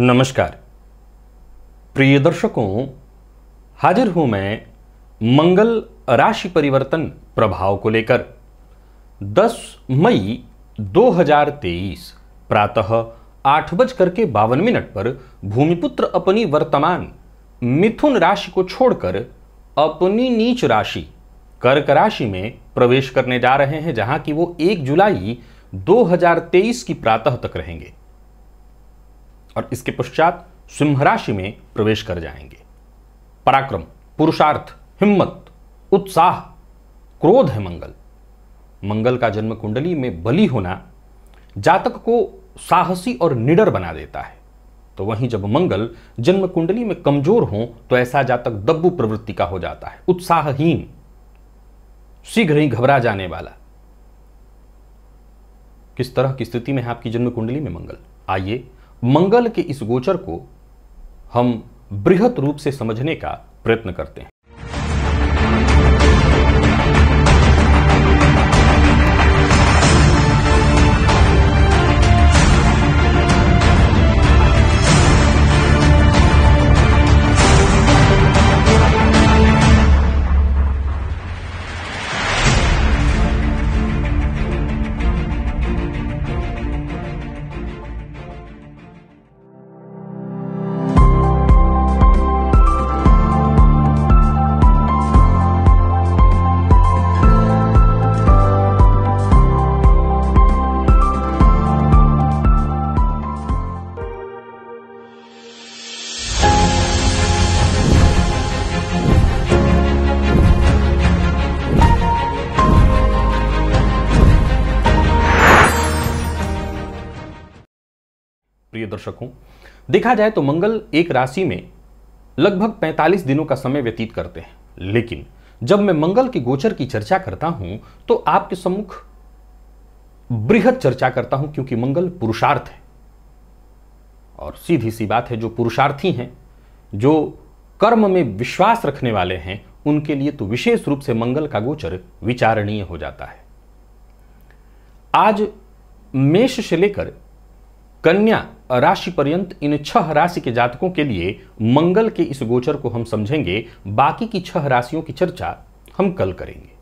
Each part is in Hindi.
नमस्कार प्रिय दर्शकों हाजिर हूं मैं मंगल राशि परिवर्तन प्रभाव को लेकर 10 मई 2023 प्रातः आठ बज करके बावन मिनट पर भूमिपुत्र अपनी वर्तमान मिथुन राशि को छोड़कर अपनी नीच राशि कर्क राशि में प्रवेश करने जा रहे हैं जहां कि वो 1 जुलाई 2023 की प्रातः तक रहेंगे और इसके पश्चात सिंह राशि में प्रवेश कर जाएंगे पराक्रम पुरुषार्थ हिम्मत उत्साह क्रोध है मंगल मंगल का जन्म कुंडली में बली होना जातक को साहसी और निडर बना देता है तो वहीं जब मंगल जन्म कुंडली में कमजोर हो तो ऐसा जातक दब्बू प्रवृत्ति का हो जाता है उत्साहहीन शीघ्र ही घबरा जाने वाला किस तरह की स्थिति में है आपकी जन्म कुंडली में मंगल आइए मंगल के इस गोचर को हम बृहत रूप से समझने का प्रयत्न करते हैं दर्शकों देखा जाए तो मंगल एक राशि में लगभग 45 दिनों का समय व्यतीत करते हैं लेकिन जब मैं मंगल के गोचर की चर्चा करता हूं तो आपके सम्मुख बृहद चर्चा करता हूं क्योंकि मंगल पुरुषार्थ है और सीधी सी बात है जो पुरुषार्थी हैं जो कर्म में विश्वास रखने वाले हैं उनके लिए तो विशेष रूप से मंगल का गोचर विचारणीय हो जाता है आज मेष से लेकर कन्या राशि पर्यंत इन छह राशि के जातकों के लिए मंगल के इस गोचर को हम समझेंगे बाकी की छह राशियों की चर्चा हम कल करेंगे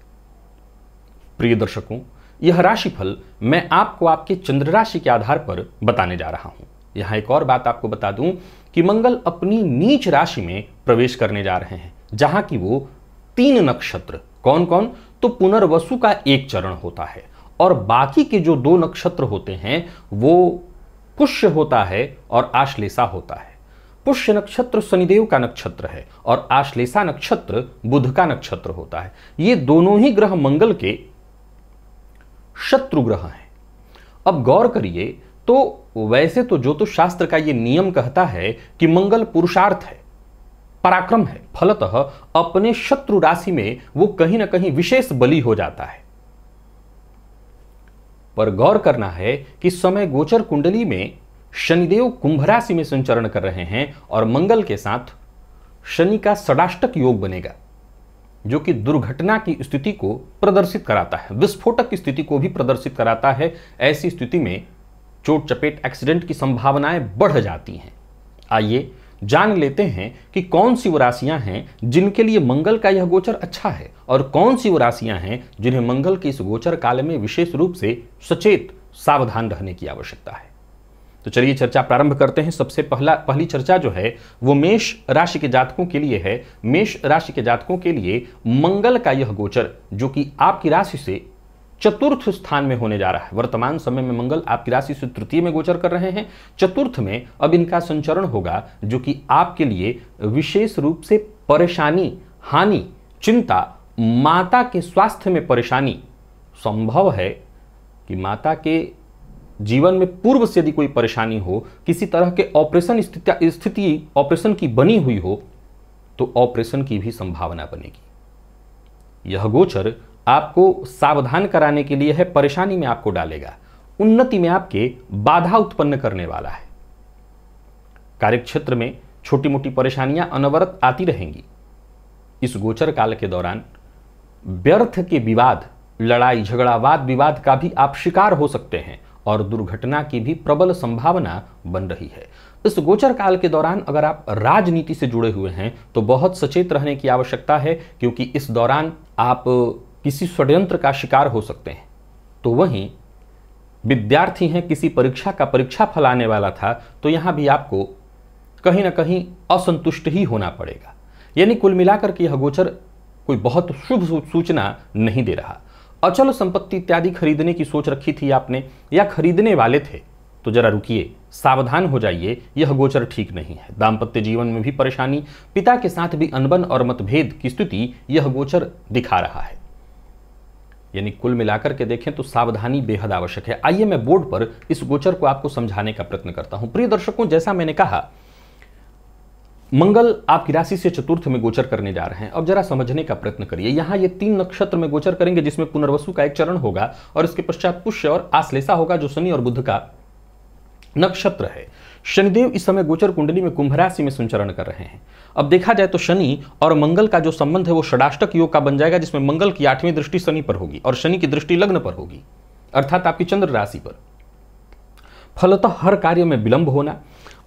प्रिय दर्शकों यह राशिफल मैं आपको आपके चंद्र राशि के आधार पर बताने जा रहा हूं यहां एक और बात आपको बता दूं कि मंगल अपनी नीच राशि में प्रवेश करने जा रहे हैं जहां की वो तीन नक्षत्र कौन कौन तो पुनर्वसु का एक चरण होता है और बाकी के जो दो नक्षत्र होते हैं वो पुष्य होता है और आश्लेषा होता है पुष्य नक्षत्र शनिदेव का नक्षत्र है और आश्लेषा नक्षत्र बुध का नक्षत्र होता है ये दोनों ही ग्रह मंगल के शत्रु ग्रह हैं अब गौर करिए तो वैसे तो ज्योतिष शास्त्र का ये नियम कहता है कि मंगल पुरुषार्थ है पराक्रम है फलतः अपने शत्रु राशि में वो कहीं ना कहीं विशेष बलि हो जाता है पर गौर करना है कि समय गोचर कुंडली में शनिदेव कुंभ राशि में संचरण कर रहे हैं और मंगल के साथ शनि का षडाष्टक योग बनेगा जो कि दुर्घटना की स्थिति को प्रदर्शित कराता है विस्फोटक की स्थिति को भी प्रदर्शित कराता है ऐसी स्थिति में चोट चपेट एक्सीडेंट की संभावनाएं बढ़ जाती हैं आइए जान लेते हैं कि कौन सी वो राशियां हैं जिनके लिए मंगल का यह गोचर अच्छा है और कौन सी वो राशियां हैं जिन्हें मंगल के इस गोचर काल में विशेष रूप से सचेत सावधान रहने की आवश्यकता है तो चलिए चर्चा प्रारंभ करते हैं सबसे पहला पहली चर्चा जो है वो मेष राशि के जातकों के लिए है मेष राशि के जातकों के लिए मंगल का यह गोचर जो कि आपकी राशि से चतुर्थ स्थान में होने जा रहा है वर्तमान समय में मंगल आपकी राशि से तृतीय में गोचर कर रहे हैं चतुर्थ में अब इनका संचरण होगा जो कि आपके लिए विशेष रूप से परेशानी हानि चिंता माता के स्वास्थ्य में परेशानी संभव है कि माता के जीवन में पूर्व से यदि कोई परेशानी हो किसी तरह के ऑपरेशन स्थिति ऑपरेशन की बनी हुई हो तो ऑपरेशन की भी संभावना बनेगी यह गोचर आपको सावधान कराने के लिए है परेशानी में आपको डालेगा उन्नति में आपके बाधा उत्पन्न करने वाला है कार्यक्षेत्र में छोटी मोटी परेशानियां अनवरत आती रहेंगी इस गोचर काल के दौरान व्यर्थ के विवाद लड़ाई झगड़ा वाद विवाद का भी आप शिकार हो सकते हैं और दुर्घटना की भी प्रबल संभावना बन रही है इस गोचर काल के दौरान अगर आप राजनीति से जुड़े हुए हैं तो बहुत सचेत रहने की आवश्यकता है क्योंकि इस दौरान आप किसी षड्यंत्र का शिकार हो सकते हैं तो वहीं विद्यार्थी हैं किसी परीक्षा का परीक्षा फल आने वाला था तो यहाँ भी आपको कहीं ना कहीं असंतुष्ट ही होना पड़ेगा यानी कुल मिलाकर के यह गोचर कोई बहुत शुभ सूचना नहीं दे रहा अचल संपत्ति इत्यादि खरीदने की सोच रखी थी आपने या खरीदने वाले थे तो जरा रुकिए सावधान हो जाइए यह गोचर ठीक नहीं है दाम्पत्य जीवन में भी परेशानी पिता के साथ भी अनबन और मतभेद की स्थिति यह गोचर दिखा रहा है यानी कुल मिलाकर के देखें तो सावधानी बेहद आवश्यक है आइए मैं बोर्ड पर इस गोचर को आपको समझाने का प्रयत्न करता हूं प्रिय दर्शकों जैसा मैंने कहा मंगल आपकी राशि से चतुर्थ में गोचर करने जा रहे हैं अब जरा समझने का प्रयत्न करिए यहां ये तीन नक्षत्र में गोचर करेंगे जिसमें पुनर्वसु का एक चरण होगा और इसके पश्चात पुष्य और आश्लेषा होगा जो शनि और बुद्ध का नक्षत्र है शनिदेव इस समय गोचर कुंडली में कुंभ राशि में संचरण कर रहे हैं अब देखा जाए तो शनि और मंगल का जो संबंध है वो षडाष्टक योग का बन जाएगा जिसमें मंगल की आठवीं दृष्टि शनि पर होगी और शनि की दृष्टि लग्न पर होगी अर्थात आपकी चंद्र राशि पर फलतः हर कार्य में विलंब होना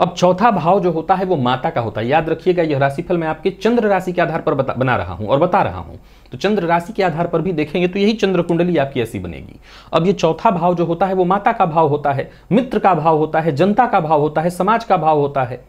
अब चौथा भाव जो होता है वो माता का होता है याद रखिएगा यह राशिफल मैं आपके चंद्र राशि के आधार पर बना रहा हूं और बता रहा हूं तो चंद्र राशि के आधार पर भी देखेंगे तो यही चंद्र कुंडली आपकी ऐसी बनेगी अब ये चौथा भाव जो होता है वो माता का भाव होता है मित्र का भाव होता है जनता का भाव होता है समाज का भाव होता है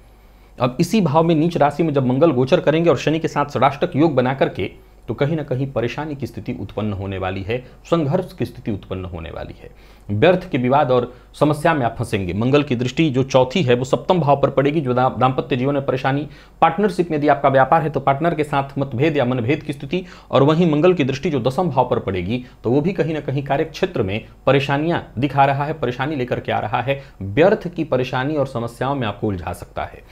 अब इसी भाव में नीच राशि में जब मंगल गोचर करेंगे और शनि के साथ षडाष्टक योग बना करके तो कहीं ना कहीं परेशानी की स्थिति उत्पन्न होने वाली है संघर्ष की स्थिति उत्पन्न होने वाली है व्यर्थ के विवाद और समस्या में आप फंसेंगे मंगल की दृष्टि जो चौथी है वो सप्तम भाव पर पड़ेगी जो दाम्पत्य जीवन में परेशानी पार्टनरशिप में यदि आपका व्यापार है तो पार्टनर के साथ मतभेद या मनभेद की स्थिति और वहीं मंगल की दृष्टि जो दसम भाव पर पड़ेगी तो वो भी कहीं ना कहीं कार्य क्षेत्र में परेशानियां दिखा रहा है परेशानी लेकर के आ रहा है व्यर्थ की परेशानी और समस्याओं में आपको उलझा सकता है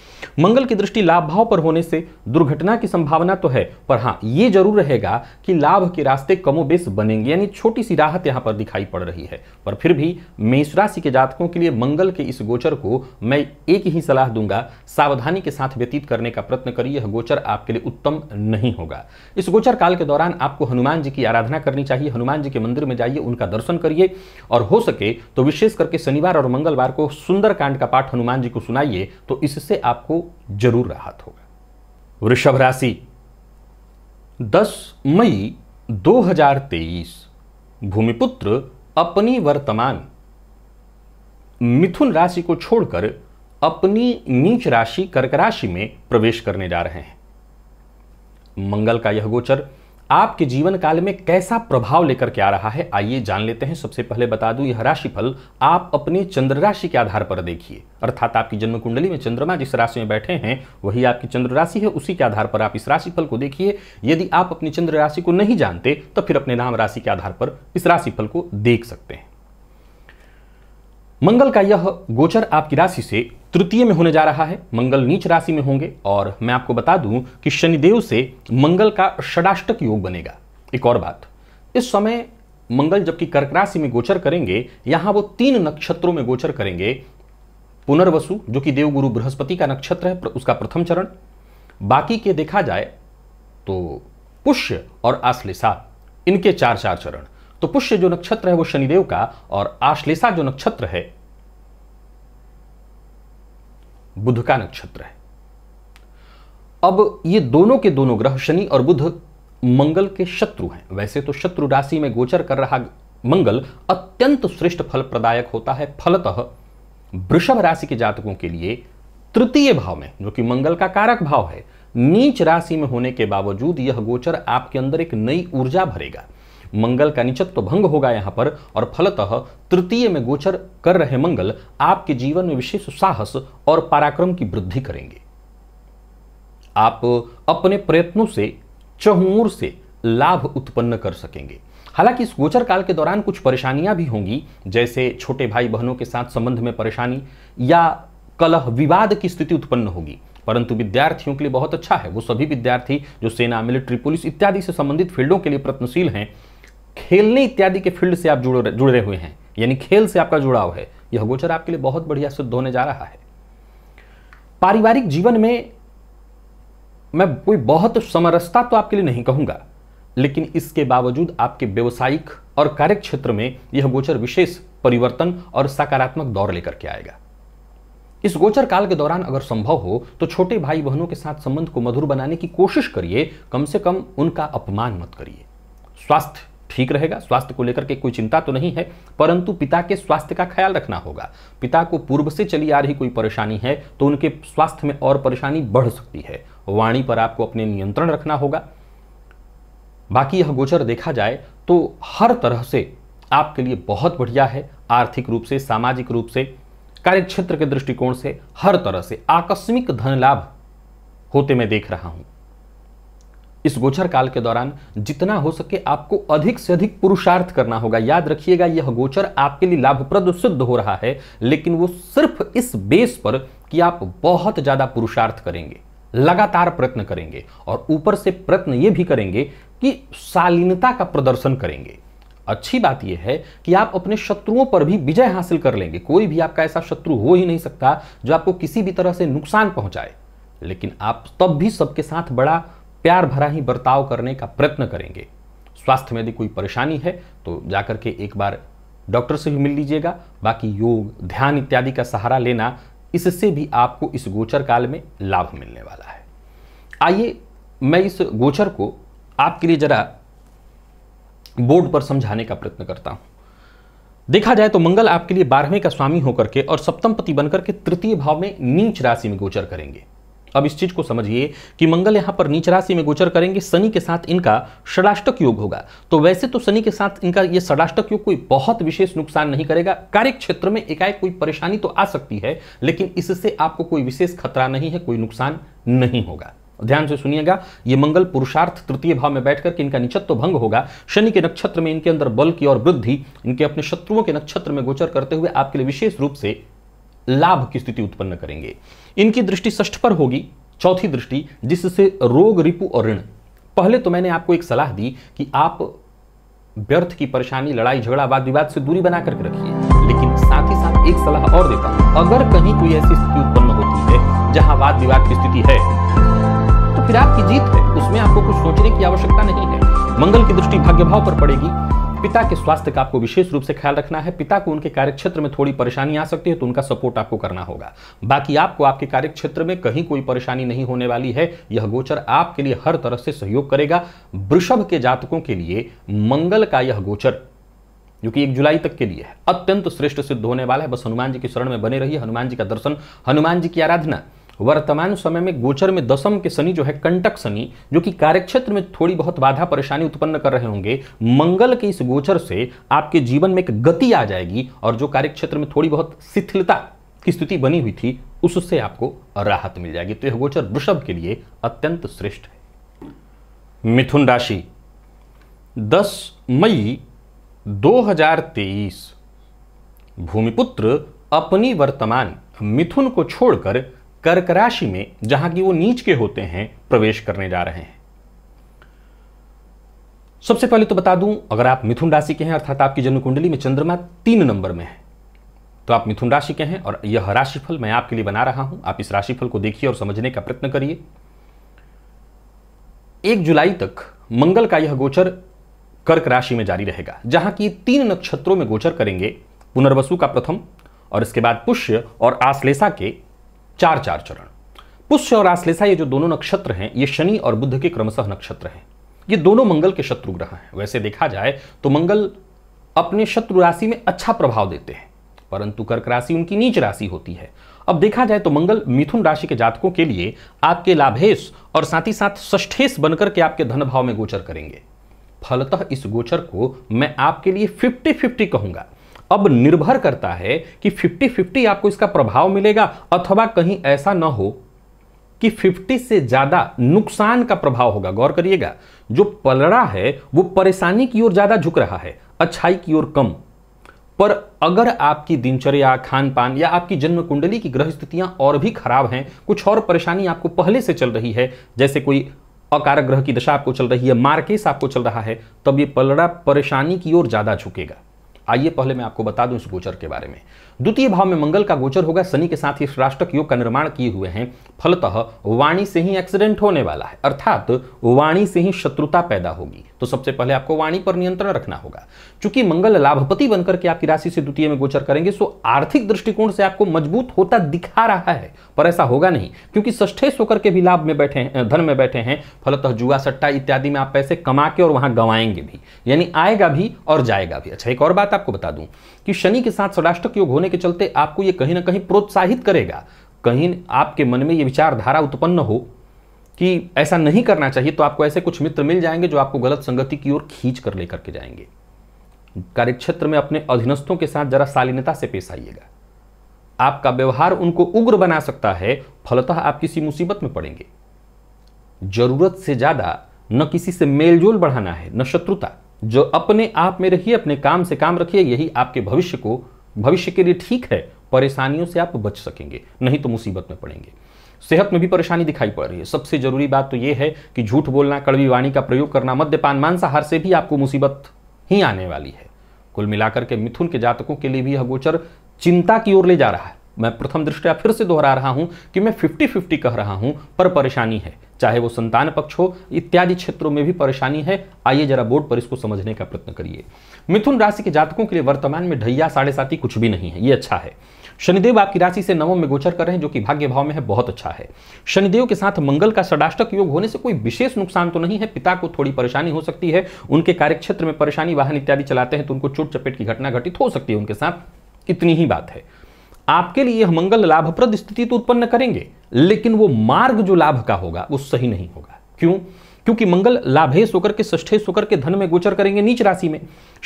मंगल की दृष्टि लाभ भाव पर होने से दुर्घटना की संभावना तो है पर हाँ ये जरूर रहेगा कि लाभ के रास्ते कमोबेश बनेंगे यानी छोटी सी राहत यहां पर दिखाई पड़ रही है पर फिर भी मेष राशि के जातकों के लिए मंगल के इस गोचर को मैं एक ही सलाह दूंगा सावधानी के साथ व्यतीत करने का प्रयत्न करिए यह गोचर आपके लिए उत्तम नहीं होगा इस गोचर काल के दौरान आपको हनुमान जी की आराधना करनी चाहिए हनुमान जी के मंदिर में जाइए उनका दर्शन करिए और हो सके तो विशेष करके शनिवार और मंगलवार को सुंदरकांड का पाठ हनुमान जी को सुनाइए तो इससे आपको जरूर राहत होगा वृषभ राशि 10 मई 2023 भूमिपुत्र अपनी वर्तमान मिथुन राशि को छोड़कर अपनी नीच राशि कर्क राशि में प्रवेश करने जा रहे हैं मंगल का यह गोचर आपके जीवन काल में कैसा प्रभाव लेकर के आ रहा है आइए जान लेते हैं सबसे पहले बता दूं यह राशिफल आप अपने चंद्र राशि के आधार पर देखिए अर्थात आपकी जन्म कुंडली में चंद्रमा जिस राशि में बैठे हैं वही आपकी चंद्र राशि है उसी के आधार पर आप इस राशिफल को देखिए यदि आप अपनी चंद्र राशि को नहीं जानते तो फिर अपने नाम राशि के आधार पर इस राशिफल को देख सकते हैं मंगल का यह गोचर आपकी राशि से तृतीय में होने जा रहा है मंगल नीच राशि में होंगे और मैं आपको बता दूं कि शनिदेव से मंगल का षडाष्टक योग बनेगा एक और बात इस समय मंगल जबकि कर्क राशि में गोचर करेंगे यहां वो तीन नक्षत्रों में गोचर करेंगे पुनर्वसु जो कि देवगुरु बृहस्पति का नक्षत्र है उसका प्रथम चरण बाकी के देखा जाए तो पुष्य और आश्लेषा इनके चार चार चरण तो पुष्य जो नक्षत्र है वो शनिदेव का और आश्लेषा जो नक्षत्र है बुध का नक्षत्र है अब ये दोनों के दोनों ग्रह शनि और बुध मंगल के शत्रु हैं वैसे तो शत्रु राशि में गोचर कर रहा मंगल अत्यंत श्रेष्ठ फल प्रदायक होता है फलतः वृषभ राशि के जातकों के लिए तृतीय भाव में जो कि मंगल का कारक भाव है नीच राशि में होने के बावजूद यह गोचर आपके अंदर एक नई ऊर्जा भरेगा मंगल का निचत्व भंग होगा यहाँ पर और फलतः तृतीय में गोचर कर रहे मंगल आपके जीवन में विशेष साहस और पराक्रम की वृद्धि करेंगे आप अपने प्रयत्नों से चहुर से लाभ उत्पन्न कर सकेंगे हालांकि इस गोचर काल के दौरान कुछ परेशानियां भी होंगी जैसे छोटे भाई बहनों के साथ संबंध में परेशानी या कलह विवाद की स्थिति उत्पन्न होगी परंतु विद्यार्थियों के लिए बहुत अच्छा है वो सभी विद्यार्थी जो सेना मिलिट्री पुलिस इत्यादि से संबंधित फील्डों के लिए प्रयत्नशील हैं खेलने इत्यादि के फील्ड से आप जुड़ जुड़े हुए हैं यानी खेल से आपका जुड़ाव है यह गोचर आपके लिए बहुत बढ़िया सिद्ध होने जा रहा है पारिवारिक जीवन में मैं कोई बहुत समरसता तो आपके लिए नहीं कहूंगा लेकिन इसके बावजूद आपके व्यवसायिक और कार्य क्षेत्र में यह गोचर विशेष परिवर्तन और सकारात्मक दौर लेकर के आएगा इस गोचर काल के दौरान अगर संभव हो तो छोटे भाई बहनों के साथ संबंध को मधुर बनाने की कोशिश करिए कम से कम उनका अपमान मत करिए स्वास्थ्य ठीक रहेगा स्वास्थ्य को लेकर के कोई चिंता तो नहीं है परंतु पिता के स्वास्थ्य का ख्याल रखना होगा पिता को पूर्व से चली आ रही कोई परेशानी है तो उनके स्वास्थ्य में और परेशानी बढ़ सकती है वाणी पर आपको अपने नियंत्रण रखना होगा बाकी यह गोचर देखा जाए तो हर तरह से आपके लिए बहुत बढ़िया है आर्थिक रूप से सामाजिक रूप से कार्यक्षेत्र के दृष्टिकोण से हर तरह से आकस्मिक धन लाभ होते मैं देख रहा हूं इस गोचर काल के दौरान जितना हो सके आपको अधिक से अधिक पुरुषार्थ करना होगा याद रखिएगा यह गोचर आपके लिए लाभप्रद सिद्ध हो रहा है लेकिन वो सिर्फ इस बेस पर कि आप बहुत ज़्यादा पुरुषार्थ करेंगे लगातार प्रयत्न करेंगे और ऊपर से प्रयत्न ये भी करेंगे कि शालीनता का प्रदर्शन करेंगे अच्छी बात यह है कि आप अपने शत्रुओं पर भी विजय हासिल कर लेंगे कोई भी आपका ऐसा शत्रु हो ही नहीं सकता जो आपको किसी भी तरह से नुकसान पहुंचाए लेकिन आप तब भी सबके साथ बड़ा प्यार भरा ही बर्ताव करने का प्रयत्न करेंगे स्वास्थ्य में यदि कोई परेशानी है तो जाकर के एक बार डॉक्टर से भी मिल लीजिएगा बाकी योग ध्यान इत्यादि का सहारा लेना इससे भी आपको इस गोचर काल में लाभ मिलने वाला है आइए मैं इस गोचर को आपके लिए जरा बोर्ड पर समझाने का प्रयत्न करता हूं देखा जाए तो मंगल आपके लिए बारहवें का स्वामी होकर के और सप्तम पति बनकर के तृतीय भाव में नीच राशि में गोचर करेंगे अब इस चीज को समझिए कि मंगल यहां पर नीच राशि में गोचर करेंगे शनि के साथ इनका षडाष्टक योग होगा तो वैसे तो शनि के साथ इनका यह षडाष्टक योग कोई बहुत विशेष नुकसान नहीं करेगा कार्य क्षेत्र में एकाएक कोई परेशानी तो आ सकती है लेकिन इससे आपको कोई विशेष खतरा नहीं है कोई नुकसान नहीं होगा ध्यान से सुनिएगा ये मंगल पुरुषार्थ तृतीय भाव में बैठकर के इनका निचत्व तो भंग होगा शनि के नक्षत्र में इनके अंदर बल की और वृद्धि इनके अपने शत्रुओं के नक्षत्र में गोचर करते हुए आपके लिए विशेष रूप से लाभ की स्थिति उत्पन्न करेंगे इनकी दृष्टि ष्ठ पर होगी चौथी दृष्टि जिससे रोग रिपु और ऋण पहले तो मैंने आपको एक सलाह दी कि आप व्यर्थ की परेशानी लड़ाई झगड़ा वाद विवाद से दूरी बना करके रखिए लेकिन साथ ही साथ एक सलाह और देता हूं अगर कहीं कोई ऐसी स्थिति उत्पन्न होती है जहां वाद विवाद की स्थिति है तो फिर आपकी जीत है उसमें आपको कुछ सोचने की आवश्यकता नहीं है मंगल की दृष्टि भाग्य भाव पर पड़ेगी पिता के स्वास्थ्य का आपको विशेष रूप से ख्याल रखना है पिता को उनके कार्यक्षेत्र में थोड़ी परेशानी आ सकती है तो उनका सपोर्ट आपको करना होगा बाकी आपको आपके कार्यक्षेत्र में कहीं कोई परेशानी नहीं होने वाली है यह गोचर आपके लिए हर तरह से सहयोग करेगा वृषभ के जातकों के लिए मंगल का यह गोचर जो कि एक जुलाई तक के लिए है अत्यंत श्रेष्ठ सिद्ध होने वाला है बस हनुमान जी के शरण में बने रहिए हनुमान जी का दर्शन हनुमान जी की आराधना वर्तमान समय में गोचर में दसम के शनि जो है कंटक शनि जो कि कार्यक्षेत्र में थोड़ी बहुत बाधा परेशानी उत्पन्न कर रहे होंगे मंगल के इस गोचर से आपके जीवन में एक गति आ जाएगी और जो कार्यक्षेत्र में थोड़ी बहुत शिथिलता की स्थिति बनी हुई थी उससे आपको राहत मिल जाएगी तो यह गोचर वृषभ के लिए अत्यंत श्रेष्ठ है मिथुन राशि दस मई दो भूमिपुत्र अपनी वर्तमान मिथुन को छोड़कर कर्क राशि में जहां की वो नीच के होते हैं प्रवेश करने जा रहे हैं सबसे पहले तो बता दूं अगर आप मिथुन राशि के हैं अर्थात आपकी जन्म कुंडली में चंद्रमा तीन नंबर में है तो आप मिथुन राशि के हैं और यह राशिफल मैं आपके लिए बना रहा हूं आप इस राशिफल को देखिए और समझने का प्रयत्न करिए एक जुलाई तक मंगल का यह गोचर कर्क राशि में जारी रहेगा जहां की तीन नक्षत्रों में गोचर करेंगे पुनर्वसु का प्रथम और इसके बाद पुष्य और आश्लेषा के चार चार चरण पुष्य और आश्लेषा ये जो दोनों नक्षत्र हैं ये शनि और बुद्ध के क्रमशः नक्षत्र हैं ये दोनों मंगल के शत्रु ग्रह हैं वैसे देखा जाए तो मंगल अपने शत्रु राशि में अच्छा प्रभाव देते हैं परंतु कर्क राशि उनकी नीच राशि होती है अब देखा जाए तो मंगल मिथुन राशि के जातकों के लिए आपके लाभेश और साथ ही साथ ष्ठेश बनकर के आपके धन भाव में गोचर करेंगे फलतः इस गोचर को मैं आपके लिए फिफ्टी फिफ्टी कहूंगा अब निर्भर करता है कि 50-50 आपको इसका प्रभाव मिलेगा अथवा कहीं ऐसा ना हो कि 50 से ज्यादा नुकसान का प्रभाव होगा गौर करिएगा जो पलड़ा है वो परेशानी की ओर ज्यादा झुक रहा है अच्छाई की ओर कम पर अगर आपकी दिनचर्या खान पान या आपकी जन्म कुंडली की ग्रह स्थितियां और भी खराब हैं कुछ और परेशानी आपको पहले से चल रही है जैसे कोई अकारक ग्रह की दशा आपको चल रही है मार्केस आपको चल रहा है तब ये पलड़ा परेशानी की ओर ज्यादा झुकेगा आइए पहले मैं आपको बता दूं इस गोचर के बारे में द्वितीय भाव में मंगल का गोचर होगा शनि के साथ ही राष्ट्रक योग का निर्माण किए हुए हैं फलतः वाणी से ही एक्सीडेंट होने वाला है अर्थात वाणी से ही शत्रुता पैदा होगी तो सबसे पहले आपको वाणी पर नियंत्रण रखना होगा चूंकि मंगल लाभपति बनकर के आपकी राशि से द्वितीय में गोचर करेंगे सो आर्थिक दृष्टिकोण से आपको मजबूत होता दिखा रहा है पर ऐसा होगा नहीं क्योंकि ष्ठे होकर के भी लाभ में बैठे हैं धन में बैठे हैं फलतः जुआ सट्टा इत्यादि में आप पैसे कमा के और वहां गंवाएंगे भी यानी आएगा भी और जाएगा भी अच्छा एक और बात आपको बता दूं कि शनि के साथ षडाष्टक योग होने के चलते आपको ये कहीं ना कहीं प्रोत्साहित करेगा कहीं आपके मन में ये विचारधारा उत्पन्न हो कि ऐसा नहीं करना चाहिए तो आपको ऐसे कुछ मित्र मिल जाएंगे जो आपको गलत संगति की ओर खींच कर लेकर के जाएंगे कार्यक्षेत्र में अपने अधीनस्थों के साथ जरा शालीनता से पेश आइएगा आपका व्यवहार उनको उग्र बना सकता है फलतः आप किसी मुसीबत में पड़ेंगे जरूरत से ज़्यादा न किसी से मेलजोल बढ़ाना है न शत्रुता जो अपने आप में रहिए अपने काम से काम रखिए यही आपके भविष्य को भविष्य के लिए ठीक है परेशानियों से आप बच सकेंगे नहीं तो मुसीबत में पड़ेंगे सेहत में भी परेशानी दिखाई पड़ रही है सबसे जरूरी बात तो यह है कि झूठ बोलना कड़वी वाणी का प्रयोग करना मद्यपान मांसाहार से भी आपको मुसीबत ही आने वाली है कुल मिलाकर के मिथुन के जातकों के लिए भी यह गोचर चिंता की ओर ले जा रहा है मैं प्रथम दृष्टया फिर से दोहरा रहा हूं कि मैं फिफ्टी फिफ्टी कह रहा हूं पर परेशानी है चाहे वो संतान पक्ष हो इत्यादि क्षेत्रों में भी परेशानी है आइए जरा बोर्ड पर इसको समझने का प्रयत्न करिए मिथुन राशि के जातकों के लिए वर्तमान में ढैया साढ़े साथी कुछ भी नहीं है ये अच्छा है शनिदेव आपकी राशि से नवम में गोचर कर रहे हैं जो कि भाग्य भाव में है बहुत अच्छा है शनिदेव के साथ मंगल का षडाष्टक योग होने से कोई विशेष नुकसान तो नहीं है पिता को थोड़ी परेशानी हो सकती है उनके कार्यक्षेत्र में परेशानी वाहन इत्यादि चलाते हैं तो उनको चोट चपेट की घटना घटित हो सकती है उनके साथ इतनी ही बात है आपके लिए मंगल लाभप्रद स्थिति तो उत्पन्न करेंगे लेकिन वो मार्ग जो लाभ का होगा वो सही नहीं होगा क्यों क्योंकि मंगल लाभेश होकर के ष्ठे होकर के धन में गोचर करेंगे नीच राशि में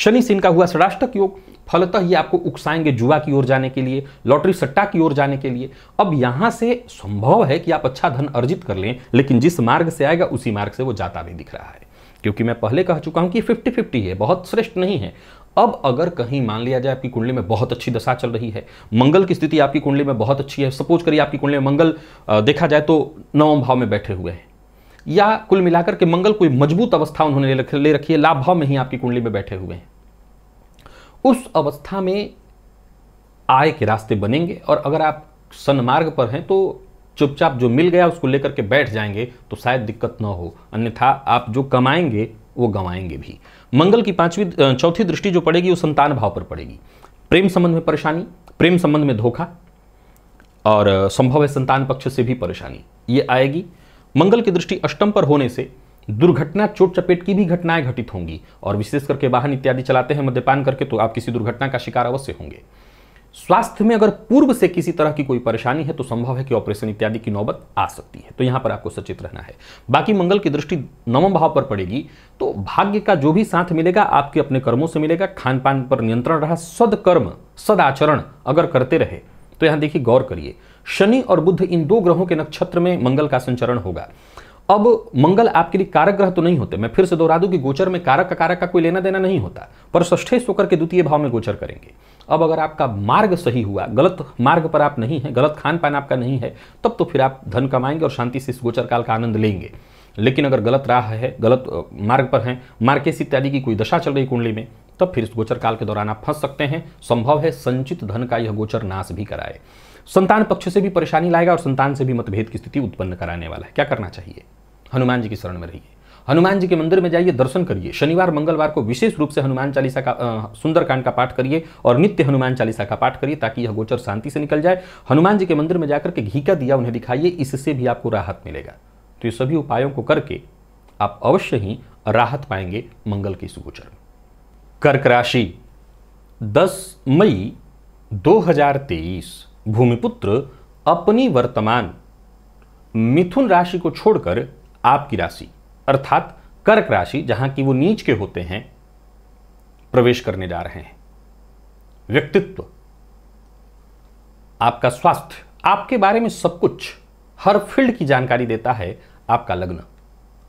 शनि से इनका हुआ षडाष्टक योग फलतः ये आपको उकसाएंगे जुआ की ओर जाने के लिए लॉटरी सट्टा की ओर जाने के लिए अब यहां से संभव है कि आप अच्छा धन अर्जित कर लें लेकिन जिस मार्ग से आएगा उसी मार्ग से वो जाता भी दिख रहा है क्योंकि मैं पहले कह चुका हूं कि फिफ्टी फिफ्टी है बहुत श्रेष्ठ नहीं है अब अगर कहीं मान लिया जाए आपकी कुंडली में बहुत अच्छी दशा चल रही है मंगल की स्थिति आपकी कुंडली में बहुत अच्छी है सपोज करिए आपकी कुंडली में मंगल देखा जाए तो नवम भाव में बैठे हुए हैं या कुल मिलाकर के मंगल कोई मजबूत अवस्था उन्होंने ले रखी है लाभ भाव में ही आपकी कुंडली में बैठे हुए हैं उस अवस्था में आय के रास्ते बनेंगे और अगर आप सन्मार्ग पर हैं तो चुपचाप जो मिल गया उसको लेकर के बैठ जाएंगे तो शायद दिक्कत ना हो अन्यथा आप जो कमाएंगे वो गंवाएंगे भी मंगल की पांचवी चौथी दृष्टि जो पड़ेगी वो संतान भाव पर पड़ेगी प्रेम संबंध में परेशानी प्रेम संबंध में धोखा और संभव है संतान पक्ष से भी परेशानी ये आएगी मंगल की दृष्टि अष्टम पर होने से दुर्घटना चोट चपेट की भी घटनाएं घटित होंगी और विशेष करके वाहन इत्यादि चलाते हैं मद्यपान करके तो आप किसी दुर्घटना का शिकार अवश्य होंगे स्वास्थ्य में अगर पूर्व से किसी तरह की कोई परेशानी है तो संभव है कि ऑपरेशन इत्यादि की नौबत आ सकती है तो यहां पर आपको सचेत रहना है बाकी मंगल की दृष्टि नवम भाव पर पड़ेगी तो भाग्य का जो भी साथ मिलेगा आपके अपने कर्मों से मिलेगा खान पान पर नियंत्रण रहा सदकर्म सदाचरण अगर करते रहे तो यहां देखिए गौर करिए शनि और बुद्ध इन दो ग्रहों के नक्षत्र में मंगल का संचरण होगा अब मंगल आपके लिए कारक ग्रह तो नहीं होते मैं फिर से दोहरा दूं कि गोचर में कारक का कारक का कोई लेना देना नहीं होता पर ष्ठे स्वकर के द्वितीय भाव में गोचर करेंगे अब अगर आपका मार्ग सही हुआ गलत मार्ग पर आप नहीं हैं गलत खान पान आपका नहीं है तब तो फिर आप धन कमाएंगे और शांति से इस गोचर काल का आनंद लेंगे लेकिन अगर गलत राह है गलत मार्ग पर हैं मार्केश इत्यादि की कोई दशा चल रही कुंडली में तब फिर इस गोचर काल के दौरान आप फंस सकते हैं संभव है संचित धन का यह गोचर नाश भी कराए संतान पक्ष से भी परेशानी लाएगा और संतान से भी मतभेद की स्थिति उत्पन्न कराने वाला है क्या करना चाहिए हनुमान जी की शरण में रहिए हनुमान जी के मंदिर में जाइए दर्शन करिए शनिवार मंगलवार को विशेष रूप से हनुमान चालीसा का सुंदरकांड का पाठ करिए और नित्य हनुमान चालीसा का पाठ करिए ताकि यह गोचर शांति से निकल जाए हनुमान जी के मंदिर में जाकर के घी का दिया उन्हें दिखाइए इससे भी आपको राहत मिलेगा तो ये सभी उपायों को करके आप अवश्य ही राहत पाएंगे मंगल के इस गोचर में कर्क राशि 10 मई 2023 भूमिपुत्र अपनी वर्तमान मिथुन राशि को छोड़कर आपकी राशि अर्थात कर्क राशि जहां की वो नीच के होते हैं प्रवेश करने जा रहे हैं व्यक्तित्व आपका स्वास्थ्य आपके बारे में सब कुछ हर फील्ड की जानकारी देता है आपका लग्न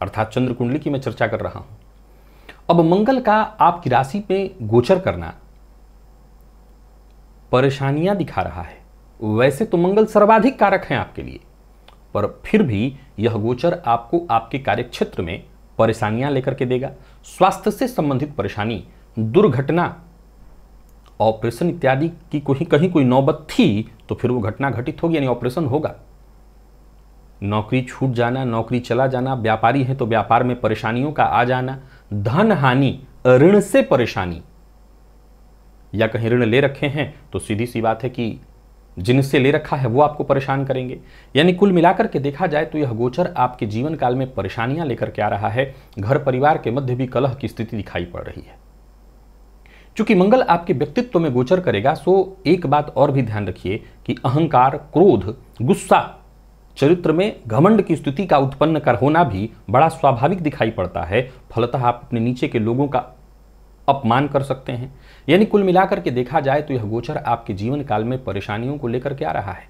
अर्थात चंद्र कुंडली की मैं चर्चा कर रहा हूं अब मंगल का आपकी राशि में गोचर करना परेशानियां दिखा रहा है वैसे तो मंगल सर्वाधिक कारक है आपके लिए पर फिर भी यह गोचर आपको आपके कार्यक्षेत्र में परेशानियां लेकर के देगा स्वास्थ्य से संबंधित परेशानी दुर्घटना ऑपरेशन इत्यादि की कहीं कहीं कोई नौबत थी तो फिर वो घटना घटित होगी यानी ऑपरेशन होगा नौकरी छूट जाना नौकरी चला जाना व्यापारी है तो व्यापार में परेशानियों का आ जाना धन हानि ऋण से परेशानी या कहीं ऋण ले रखे हैं तो सीधी सी बात है कि जिनसे ले रखा है वो आपको परेशान करेंगे यानी कुल मिलाकर के देखा जाए तो यह गोचर आपके जीवन काल में परेशानियां लेकर के आ रहा है घर परिवार के मध्य भी कलह की स्थिति दिखाई पड़ रही है चूंकि मंगल आपके व्यक्तित्व में गोचर करेगा सो एक बात और भी ध्यान रखिए कि अहंकार क्रोध गुस्सा चरित्र में घमंड की स्थिति का उत्पन्न कर होना भी बड़ा स्वाभाविक दिखाई पड़ता है फलतः आप अपने नीचे के लोगों का अपमान कर सकते हैं यानी कुल मिलाकर के देखा जाए तो यह गोचर आपके जीवन काल में परेशानियों को लेकर के आ रहा है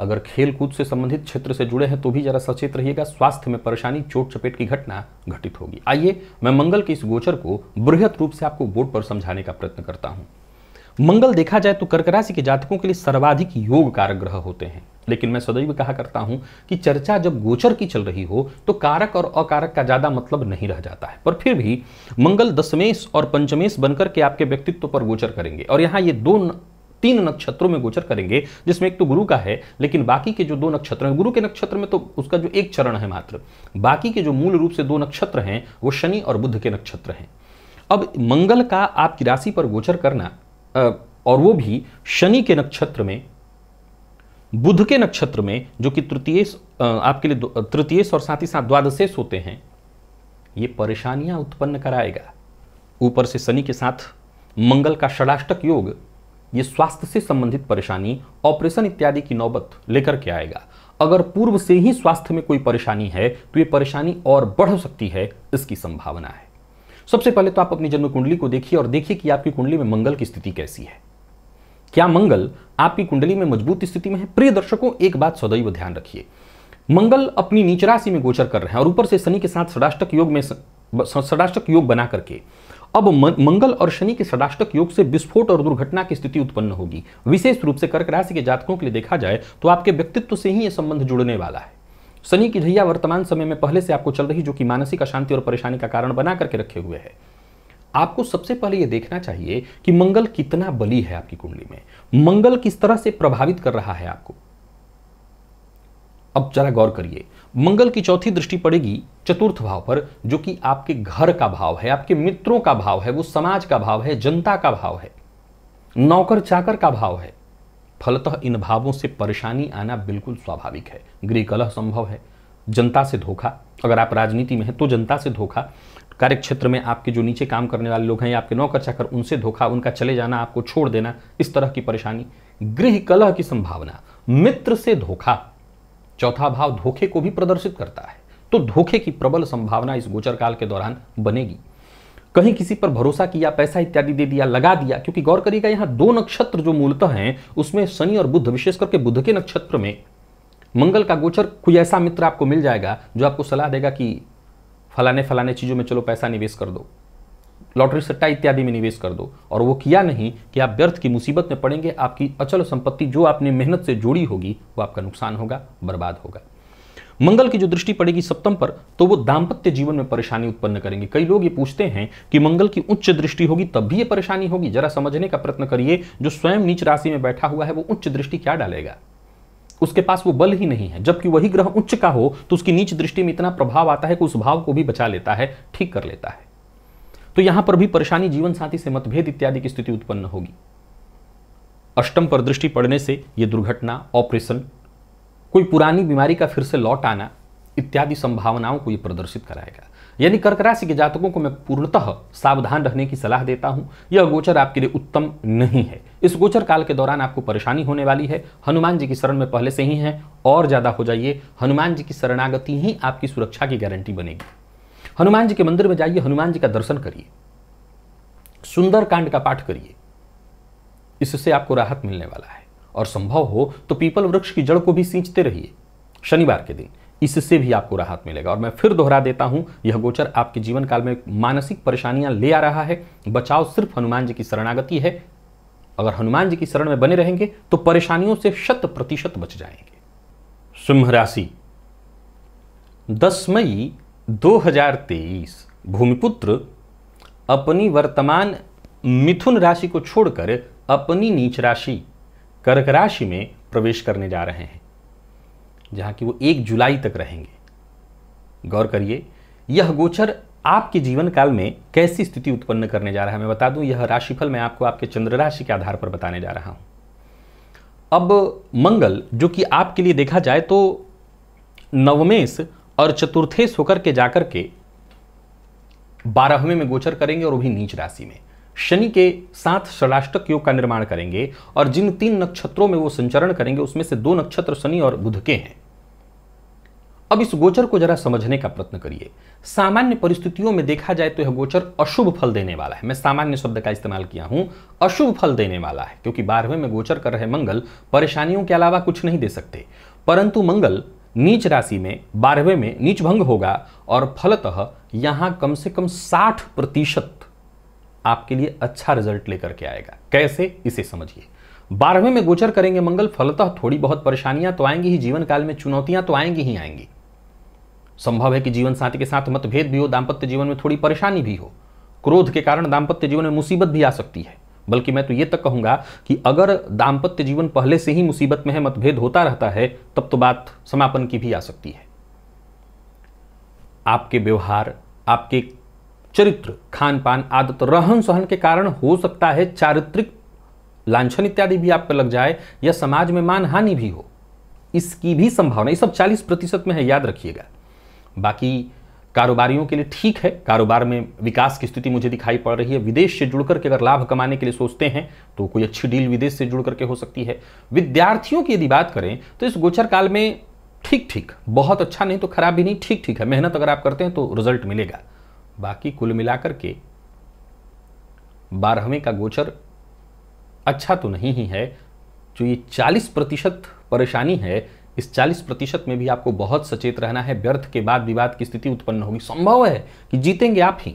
अगर खेलकूद से संबंधित क्षेत्र से जुड़े हैं तो भी जरा सचेत रहिएगा स्वास्थ्य में परेशानी चोट चपेट की घटना घटित होगी आइए मैं मंगल के इस गोचर को बृहद रूप से आपको बोर्ड पर समझाने का प्रयत्न करता हूं मंगल देखा जाए तो कर्क राशि के जातकों के लिए सर्वाधिक योग कारक ग्रह होते हैं लेकिन मैं सदैव कहा करता हूं कि चर्चा जब गोचर की चल रही हो तो कारक और अकारक का ज़्यादा मतलब नहीं रह जाता है पर फिर भी मंगल दशमेश और पंचमेश बनकर के आपके व्यक्तित्व पर गोचर करेंगे और यहाँ ये दो न... तीन नक्षत्रों में गोचर करेंगे जिसमें एक तो गुरु का है लेकिन बाकी के जो दो नक्षत्र हैं गुरु के नक्षत्र में तो उसका जो एक चरण है मात्र बाकी के जो मूल रूप से दो नक्षत्र हैं वो शनि और बुद्ध के नक्षत्र हैं अब मंगल का आपकी राशि पर गोचर करना और वो भी शनि के नक्षत्र में बुध के नक्षत्र में जो कि तृतीय आपके लिए तृतीय और साथ ही साथ द्वादशेष होते हैं ये परेशानियां उत्पन्न कराएगा ऊपर से शनि के साथ मंगल का षडाष्टक योग ये स्वास्थ्य से संबंधित परेशानी ऑपरेशन इत्यादि की नौबत लेकर के आएगा अगर पूर्व से ही स्वास्थ्य में कोई परेशानी है तो ये परेशानी और बढ़ सकती है इसकी संभावना है सबसे पहले तो आप अपनी जन्म कुंडली को देखिए और देखिए कि आपकी कुंडली में मंगल की स्थिति कैसी है क्या मंगल आपकी कुंडली में मजबूत स्थिति में है प्रिय दर्शकों एक बात सदैव ध्यान रखिए मंगल अपनी नीच राशि में गोचर कर रहे हैं और ऊपर से शनि के साथ षडाष्टक योग में षडाष्टक योग बना करके अब मंगल और शनि के षडाष्टक योग से विस्फोट और दुर्घटना की स्थिति उत्पन्न होगी विशेष रूप से कर्क राशि के जातकों के लिए देखा जाए तो आपके व्यक्तित्व से ही यह संबंध जुड़ने वाला है शनि की ढैया वर्तमान समय में पहले से आपको चल रही जो कि मानसिक अशांति और परेशानी का कारण बना करके रखे हुए है आपको सबसे पहले यह देखना चाहिए कि मंगल कितना बली है आपकी कुंडली में मंगल किस तरह से प्रभावित कर रहा है आपको अब जरा गौर करिए मंगल की चौथी दृष्टि पड़ेगी चतुर्थ भाव पर जो कि आपके घर का भाव है आपके मित्रों का भाव है वो समाज का भाव है जनता का भाव है नौकर चाकर का भाव है फलतः इन भावों से परेशानी आना बिल्कुल स्वाभाविक है गृह कलह संभव है जनता से धोखा अगर आप राजनीति में हैं तो जनता से धोखा कार्य क्षेत्र में आपके जो नीचे काम करने वाले लोग हैं या आपके नौकर चाकर उनसे धोखा उनका चले जाना आपको छोड़ देना इस तरह की परेशानी गृह कलह की संभावना मित्र से धोखा चौथा भाव धोखे को भी प्रदर्शित करता है तो धोखे की प्रबल संभावना इस गोचर काल के दौरान बनेगी कहीं किसी पर भरोसा किया पैसा इत्यादि दे दिया लगा दिया क्योंकि गौर करिएगा यहां दो नक्षत्र जो मूलतः हैं उसमें शनि और बुद्ध विशेष करके बुद्ध के नक्षत्र में मंगल का गोचर कोई ऐसा मित्र आपको मिल जाएगा जो आपको सलाह देगा कि फलाने फलाने चीज़ों में चलो पैसा निवेश कर दो लॉटरी सट्टा इत्यादि में निवेश कर दो और वो किया नहीं कि आप व्यर्थ की मुसीबत में पड़ेंगे आपकी अचल संपत्ति जो आपने मेहनत से जोड़ी होगी वो आपका नुकसान होगा बर्बाद होगा मंगल की जो दृष्टि पड़ेगी सप्तम पर तो वो दाम्पत्य जीवन में परेशानी उत्पन्न करेंगे कई लोग ये पूछते हैं कि मंगल की उच्च दृष्टि होगी तब भी ये परेशानी होगी जरा समझने का प्रयत्न करिए जो स्वयं नीच राशि में बैठा हुआ है वो उच्च दृष्टि क्या डालेगा उसके पास वो बल ही नहीं है जबकि वही ग्रह उच्च का हो तो उसकी नीच दृष्टि में इतना प्रभाव आता है कि उस भाव को भी बचा लेता है ठीक कर लेता है तो यहां पर भी परेशानी जीवन साथी से मतभेद इत्यादि की स्थिति उत्पन्न होगी अष्टम पर दृष्टि पड़ने से यह दुर्घटना ऑपरेशन कोई पुरानी बीमारी का फिर से लौट आना इत्यादि संभावनाओं को यह प्रदर्शित कराएगा यानी कर्क राशि के जातकों को मैं पूर्णतः सावधान रहने की सलाह देता हूं यह गोचर आपके लिए उत्तम नहीं है इस गोचर काल के दौरान आपको परेशानी होने वाली है हनुमान जी की शरण में पहले से ही हैं और ज़्यादा हो जाइए हनुमान जी की शरणागति ही आपकी सुरक्षा की गारंटी बनेगी हनुमान जी के मंदिर में जाइए हनुमान जी का दर्शन करिए सुंदर कांड का पाठ करिए इससे आपको राहत मिलने वाला है और संभव हो तो पीपल वृक्ष की जड़ को भी सींचते रहिए शनिवार के दिन इससे भी आपको राहत मिलेगा और मैं फिर दोहरा देता हूं यह गोचर आपके जीवन काल में मानसिक परेशानियां ले आ रहा है बचाव सिर्फ हनुमान जी की शरणागति है अगर हनुमान जी की शरण में बने रहेंगे तो परेशानियों से शत प्रतिशत बच जाएंगे सिंह राशि दस मई 2023 भूमिपुत्र अपनी वर्तमान मिथुन राशि को छोड़कर अपनी नीच राशि कर्क राशि में प्रवेश करने जा रहे हैं जहाँ की वो एक जुलाई तक रहेंगे गौर करिए यह गोचर आपके जीवन काल में कैसी स्थिति उत्पन्न करने जा रहा है मैं बता दूं यह राशिफल मैं आपको आपके चंद्र राशि के आधार पर बताने जा रहा हूं अब मंगल जो कि आपके लिए देखा जाए तो नवमेश और चतुर्थेश होकर के जाकर के बारहवें में गोचर करेंगे और वो भी नीच राशि में शनि के साथ षडाष्टक योग का निर्माण करेंगे और जिन तीन नक्षत्रों में वो संचरण करेंगे उसमें से दो नक्षत्र शनि और बुध के हैं अब इस गोचर को जरा समझने का प्रयत्न करिए सामान्य परिस्थितियों में देखा जाए तो यह गोचर अशुभ फल देने वाला है मैं सामान्य शब्द का इस्तेमाल किया हूं अशुभ फल देने वाला है क्योंकि बारहवें में गोचर कर रहे मंगल परेशानियों के अलावा कुछ नहीं दे सकते परंतु मंगल नीच राशि में बारहवें में नीच भंग होगा और फलतः यहां कम से कम साठ प्रतिशत आपके लिए अच्छा रिजल्ट लेकर के आएगा कैसे इसे समझिए बारहवें में गोचर करेंगे मंगल फलतः थोड़ी बहुत परेशानियां तो आएंगी ही जीवन काल में चुनौतियां तो आएंगी ही आएंगी संभव है कि जीवन साथी के साथ मतभेद भी हो दाम्पत्य जीवन में थोड़ी परेशानी भी हो क्रोध के कारण दाम्पत्य जीवन में मुसीबत भी आ सकती है बल्कि मैं तो ये तक कहूंगा कि अगर दाम्पत्य जीवन पहले से ही मुसीबत में है मतभेद होता रहता है तब तो बात समापन की भी आ सकती है आपके व्यवहार आपके चरित्र खान पान आदत रहन सहन के कारण हो सकता है चारित्रिक लांछन इत्यादि भी आप पर लग जाए या समाज में मान हानि भी हो इसकी भी संभावना ये सब 40 प्रतिशत में है याद रखिएगा बाकी कारोबारियों के लिए ठीक है कारोबार में विकास की स्थिति मुझे दिखाई पड़ रही है विदेश से जुड़ करके अगर लाभ कमाने के लिए सोचते हैं तो कोई अच्छी डील विदेश से जुड़ करके हो सकती है विद्यार्थियों की यदि बात करें तो इस गोचर काल में ठीक ठीक बहुत अच्छा नहीं तो खराब भी नहीं ठीक ठीक है मेहनत अगर आप करते हैं तो रिजल्ट मिलेगा बाकी कुल मिलाकर के बारहवें का गोचर अच्छा तो नहीं ही है जो ये 40 प्रतिशत परेशानी है इस 40 प्रतिशत में भी आपको बहुत सचेत रहना है व्यर्थ के बाद विवाद की स्थिति उत्पन्न होगी संभव है कि जीतेंगे आप ही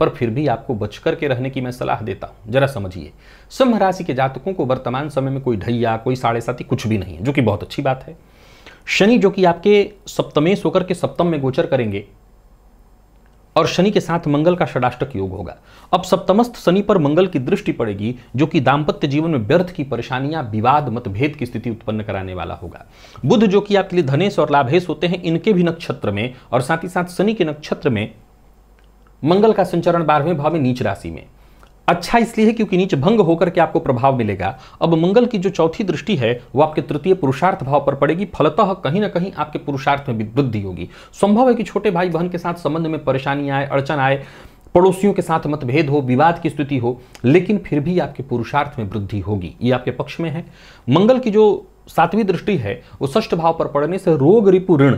पर फिर भी आपको बचकर के रहने की मैं सलाह देता हूं जरा समझिए सिंह राशि के जातकों को वर्तमान समय में कोई ढैया कोई साढ़े साथी कुछ भी नहीं है जो कि बहुत अच्छी बात है शनि जो कि आपके सप्तमेश होकर के सप्तम में गोचर करेंगे और शनि के साथ मंगल का षडाष्टक योग होगा अब सप्तमस्त शनि पर मंगल की दृष्टि पड़ेगी जो कि दाम्पत्य जीवन में व्यर्थ की परेशानियां विवाद मतभेद की स्थिति उत्पन्न कराने वाला होगा बुध जो कि आपके लिए धनेश और लाभेश होते हैं इनके भी नक्षत्र में और साथ ही साथ शनि के नक्षत्र में मंगल का संचरण बारहवें भाव में नीच राशि में अच्छा इसलिए है क्योंकि नीच भंग होकर के आपको प्रभाव मिलेगा अब मंगल की जो चौथी दृष्टि है वो आपके तृतीय पुरुषार्थ भाव पर पड़ेगी फलतः कहीं ना कहीं आपके पुरुषार्थ में वृद्धि होगी संभव है कि छोटे भाई बहन के साथ संबंध में परेशानी आए अड़चन आए पड़ोसियों के साथ मतभेद हो विवाद की स्थिति हो लेकिन फिर भी आपके पुरुषार्थ में वृद्धि होगी ये आपके पक्ष में है मंगल की जो सातवीं दृष्टि है वो ष्ठ भाव पर पड़ने से रोग रिपु ऋण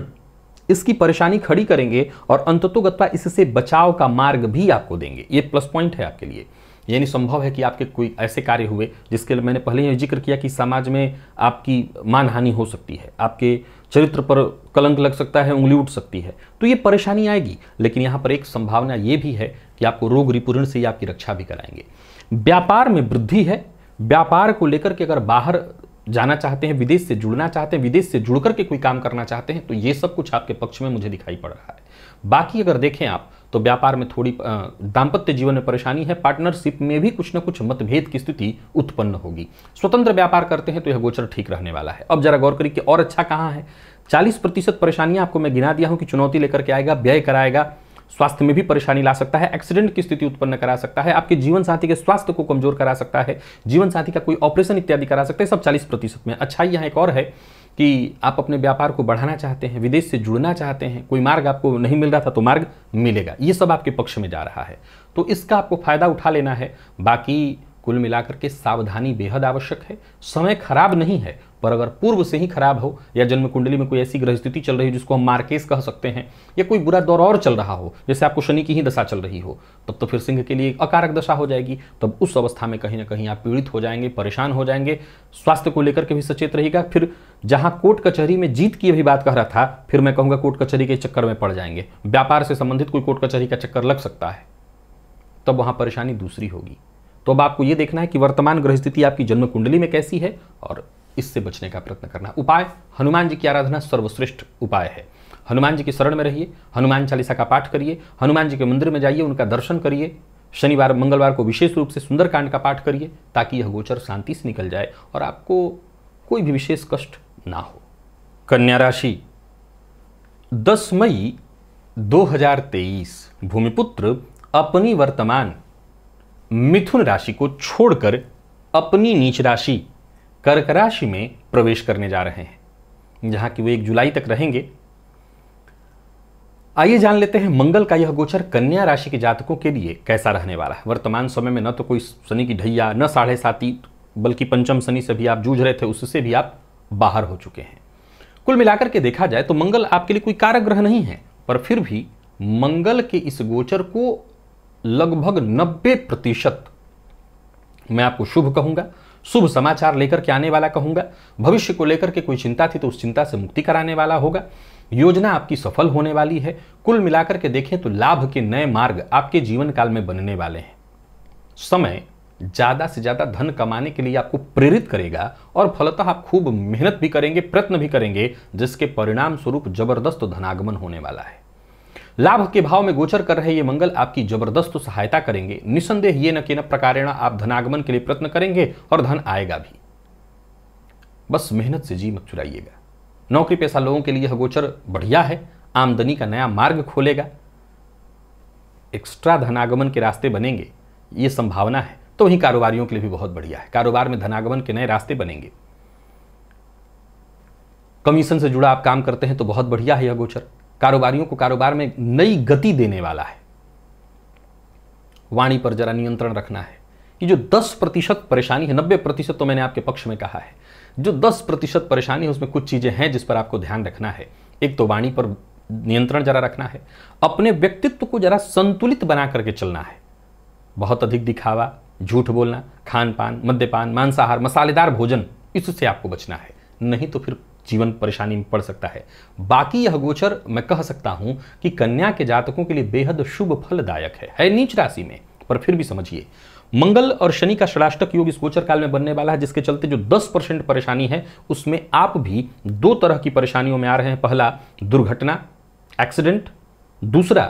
इसकी परेशानी खड़ी करेंगे और अंततोगत्वा इससे बचाव का मार्ग भी आपको देंगे ये प्लस पॉइंट है आपके लिए यानी संभव है कि आपके कोई ऐसे कार्य हुए जिसके लिए मैंने पहले ही जिक्र किया कि समाज में आपकी मानहानि हो सकती है आपके चरित्र पर कलंक लग सकता है उंगली उठ सकती है तो ये परेशानी आएगी लेकिन यहाँ पर एक संभावना ये भी है कि आपको रोग रिपूर्ण से ही आपकी रक्षा भी कराएंगे व्यापार में वृद्धि है व्यापार को लेकर के अगर बाहर जाना चाहते हैं विदेश से जुड़ना चाहते हैं विदेश से जुड़ करके कोई काम करना चाहते हैं तो ये सब कुछ आपके पक्ष में मुझे दिखाई पड़ रहा है बाकी अगर देखें आप तो व्यापार में थोड़ी दाम्पत्य जीवन में परेशानी है पार्टनरशिप में भी कुछ ना कुछ मतभेद की स्थिति उत्पन्न होगी स्वतंत्र व्यापार करते हैं तो यह गोचर ठीक रहने वाला है अब जरा गौर करिए कि और अच्छा कहाँ है चालीस प्रतिशत परेशानियां आपको मैं गिना दिया हूं कि चुनौती लेकर के आएगा व्यय कराएगा स्वास्थ्य में भी परेशानी ला सकता है एक्सीडेंट की स्थिति उत्पन्न करा सकता है आपके जीवन साथी के स्वास्थ्य को कमजोर करा सकता है जीवन साथी का कोई ऑपरेशन इत्यादि करा सकता है सब चालीस प्रतिशत में अच्छा यहाँ एक और है कि आप अपने व्यापार को बढ़ाना चाहते हैं विदेश से जुड़ना चाहते हैं कोई मार्ग आपको नहीं मिल रहा था तो मार्ग मिलेगा ये सब आपके पक्ष में जा रहा है तो इसका आपको फ़ायदा उठा लेना है बाकी कुल मिलाकर के सावधानी बेहद आवश्यक है समय खराब नहीं है पर अगर पूर्व से ही खराब हो या जन्म कुंडली में कोई ऐसी ग्रह स्थिति चल रही हो जिसको हम मार्केस कह सकते हैं या कोई बुरा दौर और चल रहा हो जैसे आपको शनि की ही दशा चल रही हो तब तो फिर सिंह के लिए अकारक दशा हो जाएगी तब उस अवस्था में कहीं ना कहीं आप पीड़ित हो जाएंगे परेशान हो जाएंगे स्वास्थ्य को लेकर के भी सचेत रहेगा फिर जहां कोर्ट कचहरी में जीत की भी बात कह रहा था फिर मैं कहूंगा कोर्ट कचहरी के चक्कर में पड़ जाएंगे व्यापार से संबंधित कोई कोर्ट कचहरी का चक्कर लग सकता है तब वहां परेशानी दूसरी होगी तो अब आपको यह देखना है कि वर्तमान ग्रह स्थिति आपकी जन्म कुंडली में कैसी है और इससे बचने का प्रयत्न करना उपाय हनुमान जी की आराधना सर्वश्रेष्ठ उपाय है हनुमान जी की शरण में रहिए हनुमान चालीसा का पाठ करिए हनुमान जी के मंदिर में जाइए उनका दर्शन करिए शनिवार मंगलवार को विशेष रूप से सुंदरकांड का पाठ करिए ताकि यह गोचर शांति से निकल जाए और आपको कोई भी विशेष कष्ट ना हो कन्या राशि 10 मई 2023 भूमिपुत्र अपनी वर्तमान मिथुन राशि को छोड़कर अपनी नीच राशि कर्क राशि में प्रवेश करने जा रहे हैं जहां कि वो एक जुलाई तक रहेंगे आइए जान लेते हैं मंगल का यह गोचर कन्या राशि के जातकों के लिए कैसा रहने वाला है वर्तमान समय में न तो कोई शनि की ढैया न साढ़े साती बल्कि पंचम शनि से भी आप जूझ रहे थे उससे भी आप बाहर हो चुके हैं कुल मिलाकर के देखा जाए तो मंगल आपके लिए कोई कारक ग्रह नहीं है पर फिर भी मंगल के इस गोचर को लगभग नब्बे प्रतिशत मैं आपको शुभ कहूंगा शुभ समाचार लेकर के आने वाला कहूंगा भविष्य को लेकर के कोई चिंता थी तो उस चिंता से मुक्ति कराने वाला होगा योजना आपकी सफल होने वाली है कुल मिलाकर के देखें तो लाभ के नए मार्ग आपके जीवन काल में बनने वाले हैं समय ज़्यादा से ज़्यादा धन कमाने के लिए आपको प्रेरित करेगा और फलतः आप खूब मेहनत भी करेंगे प्रयत्न भी करेंगे जिसके परिणाम स्वरूप जबरदस्त धनागमन होने वाला है लाभ के भाव में गोचर कर रहे ये मंगल आपकी जबरदस्त सहायता करेंगे निसंदेह ये न के न प्रकारेणा आप धनागमन के लिए प्रयत्न करेंगे और धन आएगा भी बस मेहनत से जी मत चुराइएगा नौकरी पेशा लोगों के लिए यह गोचर बढ़िया है आमदनी का नया मार्ग खोलेगा एक्स्ट्रा धनागमन के रास्ते बनेंगे ये संभावना है तो वहीं कारोबारियों के लिए भी बहुत बढ़िया है कारोबार में धनागमन के नए रास्ते बनेंगे कमीशन से जुड़ा आप काम करते हैं तो बहुत बढ़िया है यह गोचर कारोबारियों को कारोबार में नई गति देने वाला है वाणी पर जरा नियंत्रण रखना है कि जो 10 प्रतिशत परेशानी है 90 प्रतिशत तो मैंने आपके पक्ष में कहा है जो 10 प्रतिशत परेशानी है उसमें कुछ चीज़ें हैं जिस पर आपको ध्यान रखना है एक तो वाणी पर नियंत्रण जरा रखना है अपने व्यक्तित्व को जरा संतुलित बना करके चलना है बहुत अधिक दिखावा झूठ बोलना खान पान मद्यपान मांसाहार मसालेदार भोजन इससे आपको बचना है नहीं तो फिर जीवन परेशानी में पड़ सकता है बाकी यह गोचर मैं कह सकता हूं कि कन्या के जातकों के लिए बेहद शुभ फलदायक है है नीच राशि में पर फिर भी समझिए मंगल और शनि का षडाष्टक योग इस गोचर काल में बनने वाला है जिसके चलते जो 10 परसेंट परेशानी है उसमें आप भी दो तरह की परेशानियों में आ रहे हैं पहला दुर्घटना एक्सीडेंट दूसरा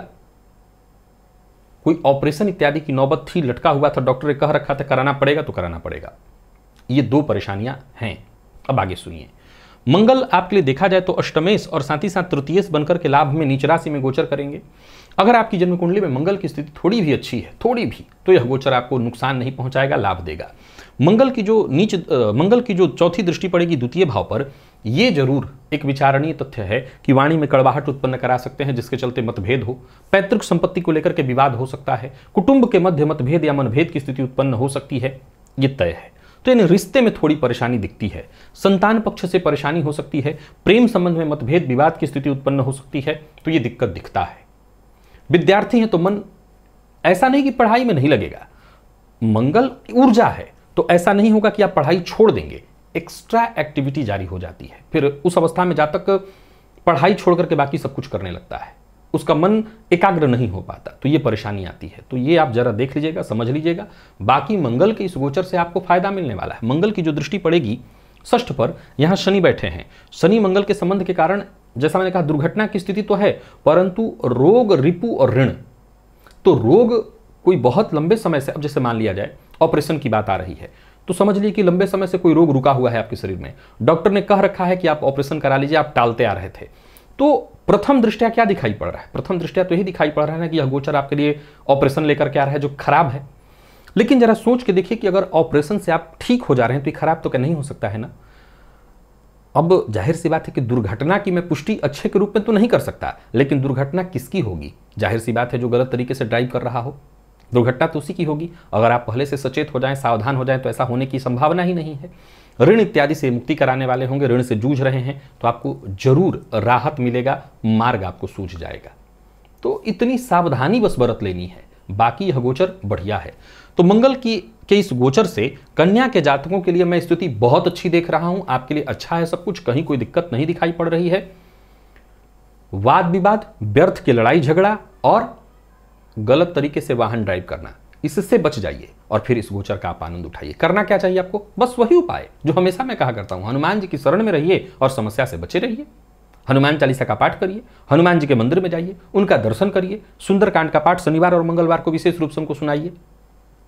कोई ऑपरेशन इत्यादि की नौबत थी लटका हुआ था डॉक्टर ने कह रखा था कराना पड़ेगा तो कराना पड़ेगा ये दो परेशानियां हैं अब आगे सुनिए मंगल आपके लिए देखा जाए तो अष्टमेश और साथ ही साथ तृतीयश बनकर के लाभ में नीच राशि में गोचर करेंगे अगर आपकी जन्म कुंडली में मंगल की स्थिति थोड़ी भी अच्छी है थोड़ी भी तो यह गोचर आपको नुकसान नहीं पहुंचाएगा लाभ देगा मंगल की जो नीच मंगल की जो चौथी दृष्टि पड़ेगी द्वितीय भाव पर यह जरूर एक विचारणीय तथ्य है कि वाणी में कड़वाहट उत्पन्न करा सकते हैं जिसके चलते मतभेद हो पैतृक संपत्ति को लेकर के विवाद हो सकता है कुटुंब के मध्य मतभेद या मनभेद की स्थिति उत्पन्न हो सकती है यह तय है तो यानी रिश्ते में थोड़ी परेशानी दिखती है संतान पक्ष से परेशानी हो सकती है प्रेम संबंध में मतभेद विवाद की स्थिति उत्पन्न हो सकती है तो ये दिक्कत दिखता है विद्यार्थी हैं तो मन ऐसा नहीं कि पढ़ाई में नहीं लगेगा मंगल ऊर्जा है तो ऐसा नहीं होगा कि आप पढ़ाई छोड़ देंगे एक्स्ट्रा एक्टिविटी जारी हो जाती है फिर उस अवस्था में जा तक पढ़ाई छोड़ करके बाकी सब कुछ करने लगता है उसका मन एकाग्र नहीं हो पाता तो ये परेशानी आती है तो ये आप जरा देख लीजिएगा समझ लीजिएगा बाकी मंगल के इस गोचर से आपको फायदा मिलने वाला है मंगल की जो दृष्टि पड़ेगी ष्ठ पर यहाँ शनि बैठे हैं शनि मंगल के संबंध के कारण जैसा मैंने कहा दुर्घटना की स्थिति तो है परंतु रोग रिपु और ऋण तो रोग कोई बहुत लंबे समय से अब जैसे मान लिया जाए ऑपरेशन की बात आ रही है तो समझ लीजिए कि लंबे समय से कोई रोग रुका हुआ है आपके शरीर में डॉक्टर ने कह रखा है कि आप ऑपरेशन करा लीजिए आप टालते आ रहे थे तो प्रथम दृष्टया क्या दिखाई पड़ रहा है प्रथम दृष्टया तो यही दिखाई पड़ रहा है ना कि यह गोचर आपके लिए ऑपरेशन लेकर के आ रहा है जो खराब है लेकिन जरा सोच के देखिए कि अगर ऑपरेशन से आप ठीक हो जा रहे हैं तो ये खराब तो क्या नहीं हो सकता है ना अब जाहिर सी बात है कि दुर्घटना की मैं पुष्टि अच्छे के रूप में तो नहीं कर सकता लेकिन दुर्घटना किसकी होगी जाहिर सी बात है जो गलत तरीके से ड्राइव कर रहा हो दुर्घटना तो उसी की होगी अगर आप पहले से सचेत हो जाएं सावधान हो जाएं तो ऐसा होने की संभावना ही नहीं है ऋण इत्यादि से मुक्ति कराने वाले होंगे ऋण से जूझ रहे हैं तो आपको जरूर राहत मिलेगा मार्ग आपको सूझ जाएगा तो इतनी सावधानी बस बरत लेनी है बाकी यह गोचर बढ़िया है तो मंगल की के इस गोचर से कन्या के जातकों के लिए मैं स्थिति बहुत अच्छी देख रहा हूं आपके लिए अच्छा है सब कुछ कहीं कोई दिक्कत नहीं दिखाई पड़ रही है वाद विवाद व्यर्थ की लड़ाई झगड़ा और गलत तरीके से वाहन ड्राइव करना इससे बच जाइए और फिर इस गोचर का आप आनंद उठाइए करना क्या चाहिए आपको बस वही उपाय जो हमेशा मैं कहा करता हूं हनुमान जी की शरण में रहिए और समस्या से बचे रहिए हनुमान चालीसा का पाठ करिए हनुमान जी के मंदिर में जाइए उनका दर्शन करिए सुंदरकांड का पाठ शनिवार और मंगलवार को विशेष रूप से उनको सुनाइए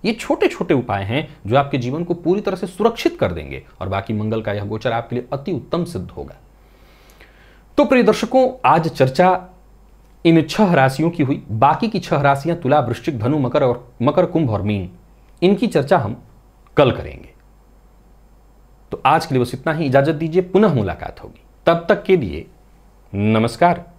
ये छोटे छोटे उपाय हैं जो आपके जीवन को पूरी तरह से सुरक्षित कर देंगे और बाकी मंगल का यह गोचर आपके लिए अति उत्तम सिद्ध होगा तो प्रिय दर्शकों आज चर्चा इन छह राशियों की हुई बाकी की छह राशियां तुला वृश्चिक धनु मकर और मकर कुंभ और मीन इनकी चर्चा हम कल करेंगे तो आज के लिए बस इतना ही इजाजत दीजिए पुनः मुलाकात होगी तब तक के लिए नमस्कार